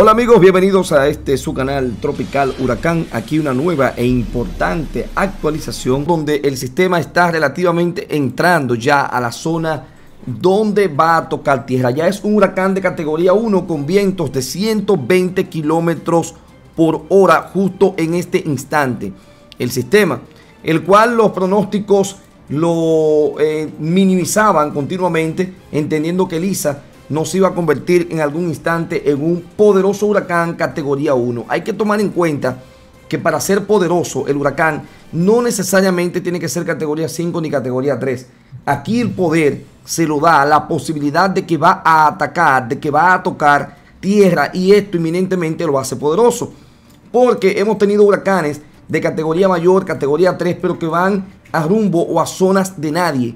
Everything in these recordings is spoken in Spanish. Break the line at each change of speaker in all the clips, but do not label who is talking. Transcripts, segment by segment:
Hola amigos, bienvenidos a este su canal Tropical Huracán. Aquí una nueva e importante actualización donde el sistema está relativamente entrando ya a la zona donde va a tocar tierra. Ya es un huracán de categoría 1 con vientos de 120 kilómetros por hora justo en este instante. El sistema, el cual los pronósticos lo eh, minimizaban continuamente, entendiendo que Lisa nos iba a convertir en algún instante en un poderoso huracán categoría 1. Hay que tomar en cuenta que para ser poderoso el huracán no necesariamente tiene que ser categoría 5 ni categoría 3. Aquí el poder se lo da la posibilidad de que va a atacar, de que va a tocar tierra y esto inminentemente lo hace poderoso. Porque hemos tenido huracanes de categoría mayor, categoría 3, pero que van a rumbo o a zonas de nadie.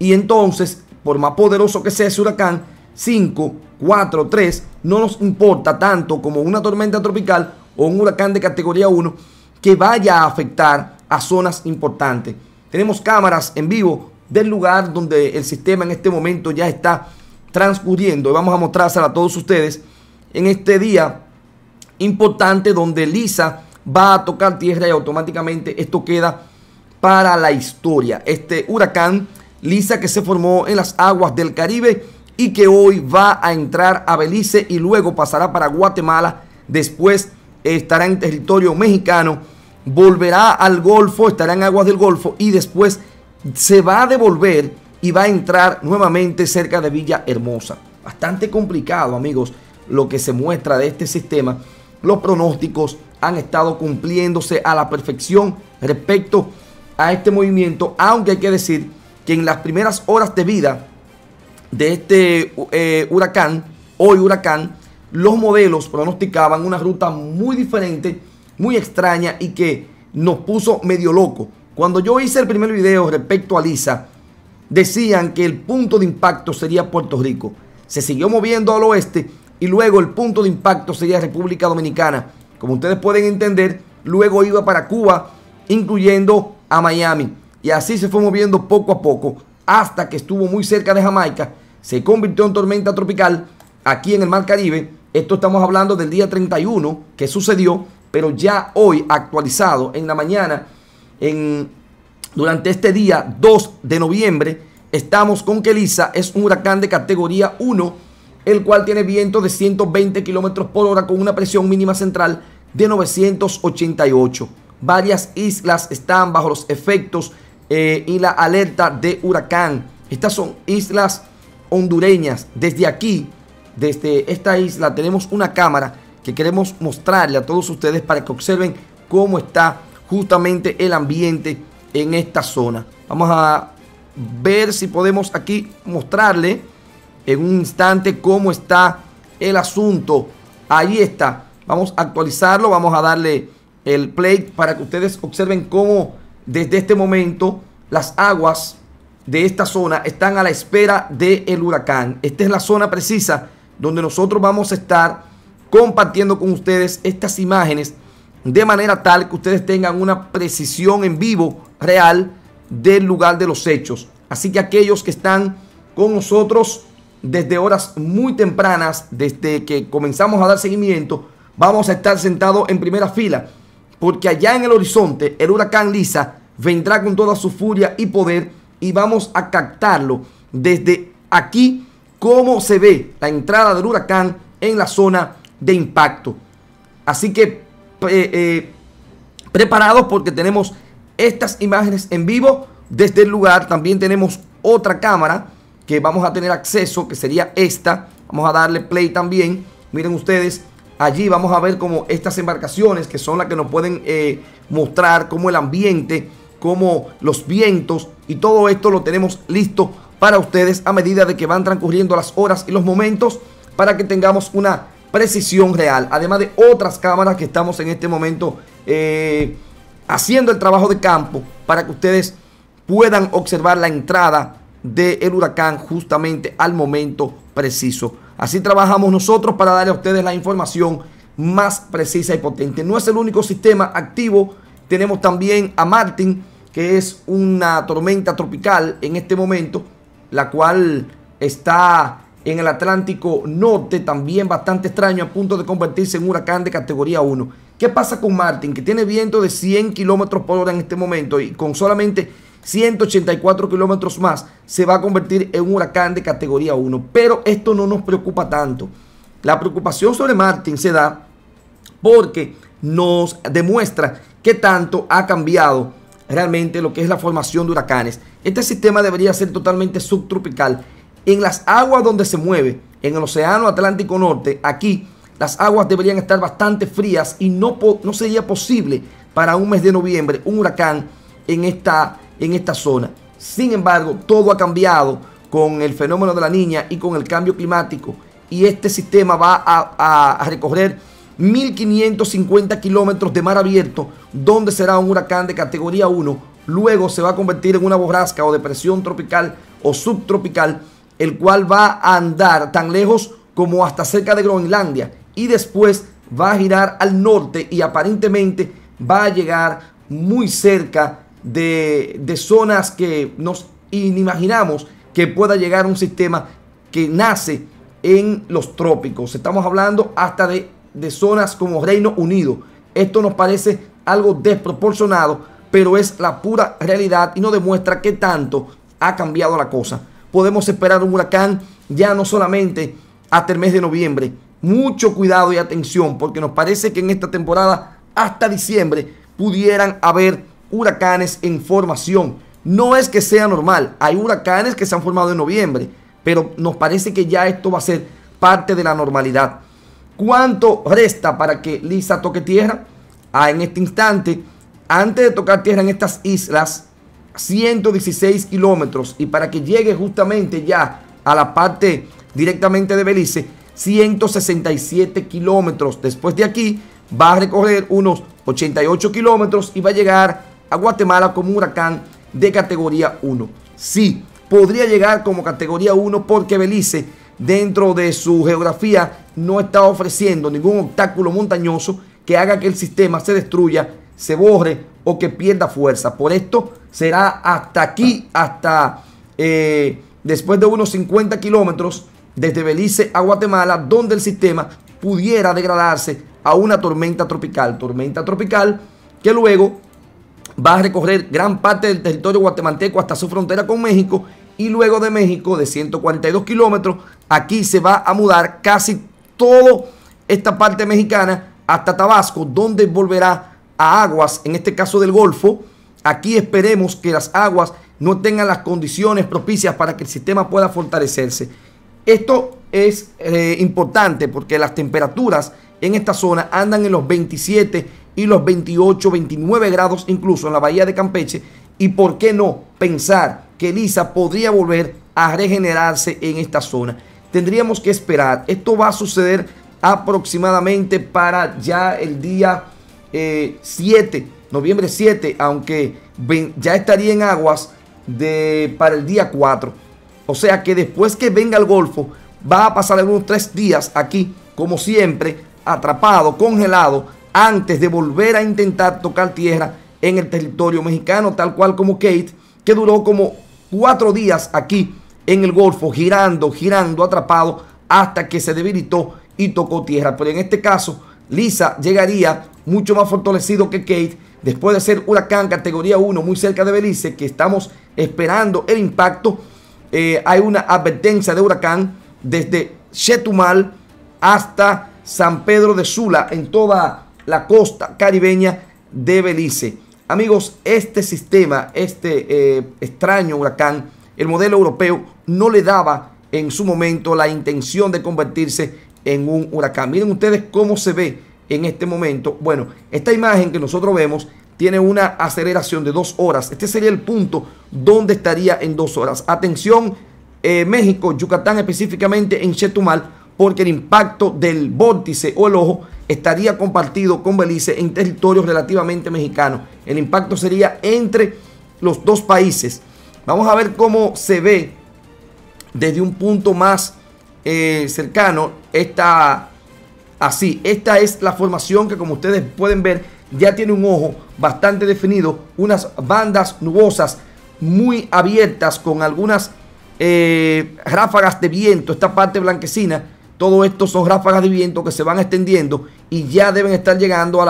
Y entonces, por más poderoso que sea ese huracán, 5, 4, 3, no nos importa tanto como una tormenta tropical o un huracán de categoría 1 que vaya a afectar a zonas importantes. Tenemos cámaras en vivo del lugar donde el sistema en este momento ya está transcurriendo y vamos a mostrársela a todos ustedes en este día importante donde Lisa va a tocar tierra y automáticamente esto queda para la historia. Este huracán Lisa que se formó en las aguas del Caribe y que hoy va a entrar a Belice y luego pasará para Guatemala. Después estará en territorio mexicano, volverá al Golfo, estará en aguas del Golfo y después se va a devolver y va a entrar nuevamente cerca de Villa Hermosa. Bastante complicado, amigos, lo que se muestra de este sistema. Los pronósticos han estado cumpliéndose a la perfección respecto a este movimiento, aunque hay que decir que en las primeras horas de vida de este eh, huracán, hoy huracán, los modelos pronosticaban una ruta muy diferente, muy extraña y que nos puso medio loco. Cuando yo hice el primer video respecto a Lisa, decían que el punto de impacto sería Puerto Rico. Se siguió moviendo al oeste y luego el punto de impacto sería República Dominicana. Como ustedes pueden entender, luego iba para Cuba, incluyendo a Miami. Y así se fue moviendo poco a poco hasta que estuvo muy cerca de Jamaica se convirtió en tormenta tropical aquí en el Mar Caribe. Esto estamos hablando del día 31 que sucedió, pero ya hoy actualizado en la mañana, durante este día 2 de noviembre, estamos con que Elisa es un huracán de categoría 1, el cual tiene viento de 120 kilómetros por hora con una presión mínima central de 988. Varias islas están bajo los efectos eh, y la alerta de huracán. Estas son islas hondureñas. Desde aquí, desde esta isla, tenemos una cámara que queremos mostrarle a todos ustedes para que observen cómo está justamente el ambiente en esta zona. Vamos a ver si podemos aquí mostrarle en un instante cómo está el asunto. Ahí está. Vamos a actualizarlo, vamos a darle el play para que ustedes observen cómo desde este momento las aguas de esta zona están a la espera del huracán. Esta es la zona precisa donde nosotros vamos a estar compartiendo con ustedes estas imágenes de manera tal que ustedes tengan una precisión en vivo real del lugar de los hechos. Así que aquellos que están con nosotros desde horas muy tempranas, desde que comenzamos a dar seguimiento, vamos a estar sentados en primera fila, porque allá en el horizonte el huracán Lisa vendrá con toda su furia y poder y vamos a captarlo desde aquí cómo se ve la entrada del huracán en la zona de impacto. Así que eh, preparados porque tenemos estas imágenes en vivo desde el lugar. También tenemos otra cámara que vamos a tener acceso, que sería esta. Vamos a darle play también. Miren ustedes, allí vamos a ver como estas embarcaciones, que son las que nos pueden eh, mostrar cómo el ambiente como los vientos y todo esto lo tenemos listo para ustedes a medida de que van transcurriendo las horas y los momentos para que tengamos una precisión real. Además de otras cámaras que estamos en este momento eh, haciendo el trabajo de campo para que ustedes puedan observar la entrada del huracán justamente al momento preciso. Así trabajamos nosotros para darle a ustedes la información más precisa y potente. No es el único sistema activo. Tenemos también a Martin que es una tormenta tropical en este momento, la cual está en el Atlántico Norte, también bastante extraño, a punto de convertirse en un huracán de categoría 1. ¿Qué pasa con Martin? Que tiene viento de 100 kilómetros por hora en este momento y con solamente 184 kilómetros más se va a convertir en un huracán de categoría 1. Pero esto no nos preocupa tanto. La preocupación sobre Martin se da porque nos demuestra que tanto ha cambiado realmente lo que es la formación de huracanes. Este sistema debería ser totalmente subtropical. En las aguas donde se mueve, en el Océano Atlántico Norte, aquí las aguas deberían estar bastante frías y no, no sería posible para un mes de noviembre un huracán en esta, en esta zona. Sin embargo, todo ha cambiado con el fenómeno de la niña y con el cambio climático y este sistema va a, a recorrer 1550 kilómetros de mar abierto, donde será un huracán de categoría 1. Luego se va a convertir en una borrasca o depresión tropical o subtropical, el cual va a andar tan lejos como hasta cerca de Groenlandia y después va a girar al norte y aparentemente va a llegar muy cerca de, zonas que nos imaginamos que pueda llegar un sistema que nace en los trópicos. Estamos hablando hasta de de zonas como Reino Unido. Esto nos parece algo desproporcionado, pero es la pura realidad y nos demuestra que tanto ha cambiado la cosa. Podemos esperar un huracán ya no solamente hasta el mes de noviembre. Mucho cuidado y atención porque nos parece que en esta temporada hasta diciembre pudieran haber huracanes en formación. No es que sea normal, hay huracanes que se han formado en noviembre, pero nos parece que ya esto va a ser parte de la normalidad. ¿Cuánto resta para que Lisa toque tierra? Ah, en este instante, antes de tocar tierra en estas islas, 116 kilómetros. Y para que llegue justamente ya a la parte directamente de Belice, 167 kilómetros. Después de aquí, va a recorrer unos 88 kilómetros y va a llegar a Guatemala como huracán de categoría 1. Sí, podría llegar como categoría 1 porque Belice, dentro de su geografía, no está ofreciendo ningún obstáculo montañoso que haga que el sistema se destruya, se borre o que pierda fuerza. Por esto será hasta aquí, hasta eh, después de unos 50 kilómetros desde Belice a Guatemala, donde el sistema pudiera degradarse a una tormenta tropical. Tormenta tropical que luego va a recorrer gran parte del territorio guatemalteco hasta su frontera con México y luego de México, de 142 kilómetros, aquí se va a mudar casi toda esta parte mexicana hasta Tabasco, donde volverá a aguas, en este caso del Golfo. Aquí esperemos que las aguas no tengan las condiciones propicias para que el sistema pueda fortalecerse. Esto es eh, importante porque las temperaturas en esta zona andan en los 27 y los 28, 29 grados incluso en la bahía de Campeche. Y por qué no pensar que lisa podría volver a regenerarse en esta zona tendríamos que esperar. Esto va a suceder aproximadamente para ya el día 7, eh, noviembre 7, aunque ya estaría en aguas de, para el día 4. O sea que después que venga el Golfo, va a pasar algunos tres días aquí, como siempre, atrapado, congelado, antes de volver a intentar tocar tierra en el territorio mexicano, tal cual como Kate, que duró como cuatro días aquí en el Golfo, girando, girando, atrapado, hasta que se debilitó y tocó tierra. Pero en este caso, Lisa llegaría mucho más fortalecido que Kate después de ser huracán categoría 1 muy cerca de Belice, que estamos esperando el impacto. Eh, hay una advertencia de huracán desde Chetumal hasta San Pedro de Sula en toda la costa caribeña de Belice. Amigos, este sistema, este eh, extraño huracán, el modelo europeo no le daba en su momento la intención de convertirse en un huracán. Miren ustedes cómo se ve en este momento. Bueno, esta imagen que nosotros vemos tiene una aceleración de dos horas. Este sería el punto donde estaría en dos horas. Atención, eh, México, Yucatán específicamente en Chetumal, porque el impacto del vórtice o el ojo estaría compartido con Belice en territorios relativamente mexicanos. El impacto sería entre los dos países. Vamos a ver cómo se ve desde un punto más eh, cercano esta así. Esta es la formación que como ustedes pueden ver ya tiene un ojo bastante definido, unas bandas nubosas muy abiertas con algunas eh, ráfagas de viento, esta parte blanquecina. Todo esto son ráfagas de viento que se van extendiendo y ya deben estar llegando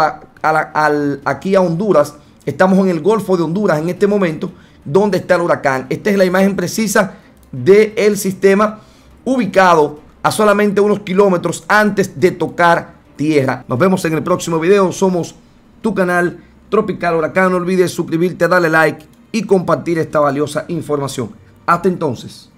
aquí a Honduras. Estamos en el Golfo de Honduras en este momento dónde está el huracán. Esta es la imagen precisa del el sistema ubicado a solamente unos kilómetros antes de tocar tierra. Nos vemos en el próximo video. Somos tu canal Tropical Huracán. No olvides suscribirte, darle like y compartir esta valiosa información. Hasta entonces.